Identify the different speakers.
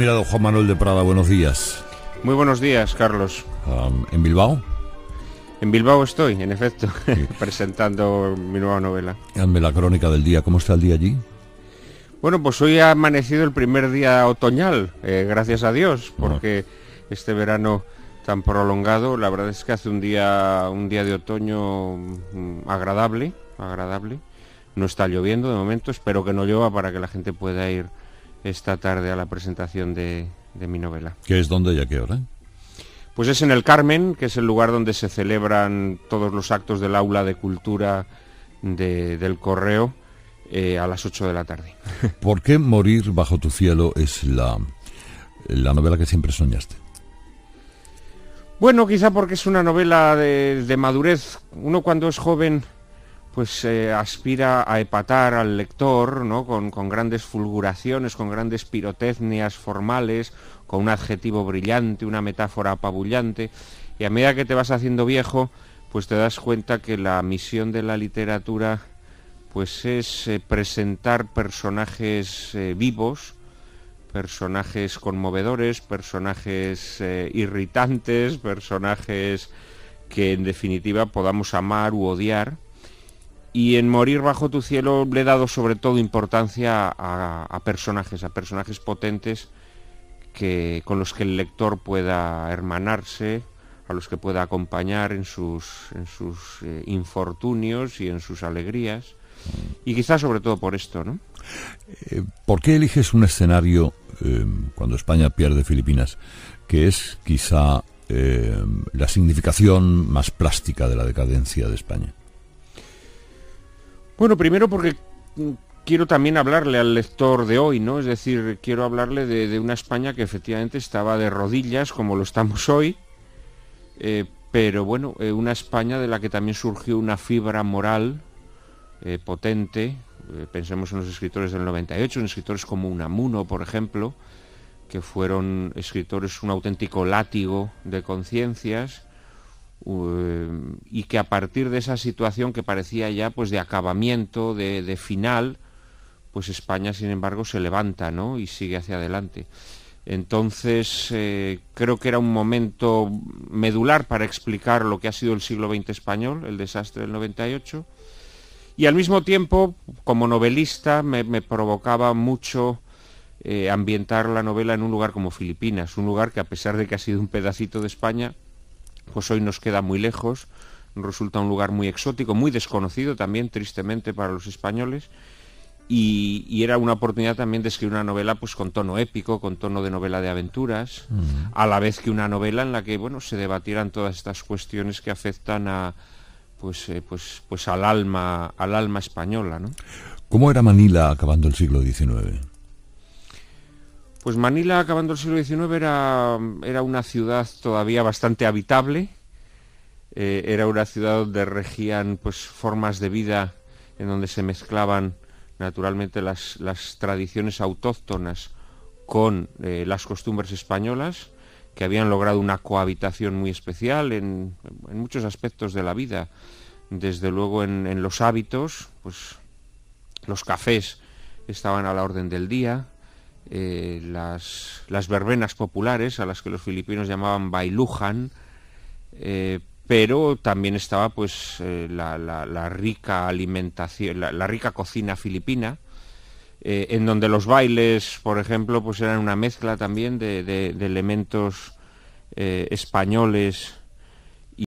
Speaker 1: mirado, Juan Manuel de Prada. Buenos días. Muy buenos días, Carlos. Um, ¿En
Speaker 2: Bilbao? En Bilbao estoy, en efecto, presentando mi nueva novela.
Speaker 1: Hazme la crónica del día. ¿Cómo está el día allí?
Speaker 2: Bueno, pues hoy ha amanecido el primer día otoñal, eh, gracias a Dios, porque este verano tan prolongado, la verdad es que hace un día, un día de otoño mm, agradable, agradable. No está lloviendo de momento, espero que no llueva para que la gente pueda ir esta tarde a la presentación de, mi novela.
Speaker 1: ¿Qué es dónde y a qué hora?
Speaker 2: Pues es en el Carmen, que es el lugar donde se celebran todos los actos del aula de cultura del
Speaker 1: correo eh, a las 8 de la tarde. ¿Por qué Morir bajo tu cielo es la, la novela que siempre soñaste?
Speaker 2: Bueno, quizá porque es una novela de, de madurez. Uno cuando es joven pues eh, aspira a epatar al lector ¿no? con, grandes fulguraciones, con grandes pirotecnias formales, con un adjetivo brillante, una metáfora apabullante, y a medida que te vas haciendo viejo, pues te das cuenta que la misión de la literatura pues es eh, presentar personajes eh, vivos, personajes conmovedores, personajes irritantes, personajes que en definitiva podamos amar u odiar, y en Morir bajo tu cielo le he dado sobre todo importancia a, personajes, a personajes potentes que, con los que el lector pueda hermanarse, a los que pueda acompañar en sus, eh, infortunios y en sus alegrías. Y quizás sobre todo por esto, ¿no?
Speaker 1: Eh, ¿Por qué eliges un escenario eh, cuando España pierde Filipinas, que es quizá la significación más plástica de la decadencia de España?
Speaker 2: Bueno, primero porque quiero también hablarle al lector de hoy, ¿no? Es decir, quiero hablarle de, una España que efectivamente estaba de rodillas, como lo estamos hoy, eh, pero bueno, eh, una España de la que también surgió una fibra moral eh, potente, pensemos en los escritores del 98, en escritores como Unamuno, por ejemplo, que fueron escritores un auténtico látigo de conciencias, eh, y que a partir de esa situación que parecía ya pues de acabamiento, de, final, pues España sin embargo se levanta ¿no? y sigue hacia adelante. Entonces eh, creo que era un momento medular para explicar lo que ha sido el siglo XX español, el desastre del 98, y al mismo tiempo como novelista me, provocaba mucho eh, ambientar la novela en un lugar como Filipinas, un lugar que a pesar de que ha sido un pedacito de España, pues hoy nos queda muy lejos, resulta un lugar muy exótico, muy desconocido también, tristemente para los españoles, y, era una oportunidad también de escribir una novela pues con tono épico, con tono de novela de aventuras, mm. a la vez que una novela en la que bueno se debatieran todas estas cuestiones que afectan a pues, eh, pues, pues al alma, al alma española,
Speaker 1: ¿no? ¿Cómo era Manila acabando el siglo XIX?
Speaker 2: Pues Manila, acabando el siglo XIX, era, una ciudad todavía bastante habitable. Eh, era una ciudad donde regían pues, formas de vida en donde se mezclaban naturalmente las, tradiciones autóctonas con eh, las costumbres españolas, que habían logrado una cohabitación muy especial en, muchos aspectos de la vida. Desde luego en, en los hábitos, pues los cafés estaban a la orden del día, eh, las, las, verbenas populares, a las que los filipinos llamaban bailujan, eh, pero también estaba pues eh, la, rica alimentación, la, rica cocina filipina, en donde los bailes, por ejemplo, pues eran una mezcla también de, elementos españoles